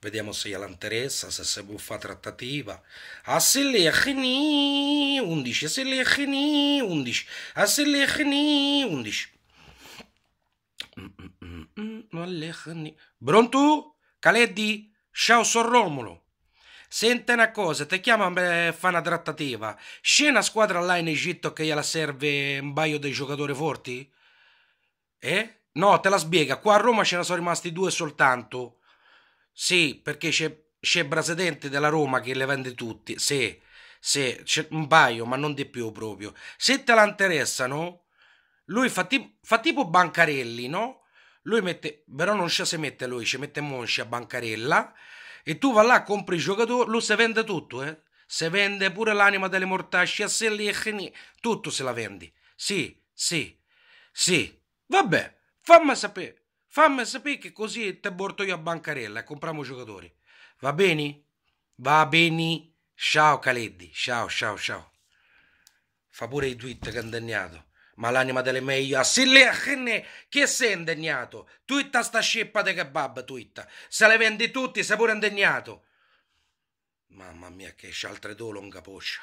Vediamo se gliela interessa, se si può fare trattativa. Assillechini, 11, Assillechini, 11, Assillechini, 11. Pronto? Caleddi? Ciao, sono Romolo. Senti una cosa, ti chiama e eh, fa una trattativa. C'è una squadra là in Egitto che gliela serve un paio di giocatori forti? Eh? No, te la spiega. Qua a Roma ce ne sono rimasti due soltanto. Sì, perché c'è, c'è Brasedente della Roma che le vende tutti. Sì, sì, c'è un paio, ma non di più proprio. Se te la interessano, lui fa, tip fa tipo Bancarelli, no? Lui mette, però non ci si mette lui, ci mette Monci a Bancarella e tu va là, compri il giocatore, lui se vende tutto, eh? Se vende pure l'anima delle mortacce, a Selli e Sellichini, tutto se la vendi. Sì, sì, sì. Vabbè, fammi sapere. Fammi sapere che così te porto io a bancarella e compriamo giocatori. Va bene? Va bene. Ciao Caleddi, ciao ciao ciao. Fa pure i tweet che è indegnato. Ma l'anima delle meglio, se le che sei indegnato? Twitta sta sceppa di kebab, twitta. Se le vendi tutti, sei pure indegnato. Mamma mia, che c'è altre due dolonga poscia.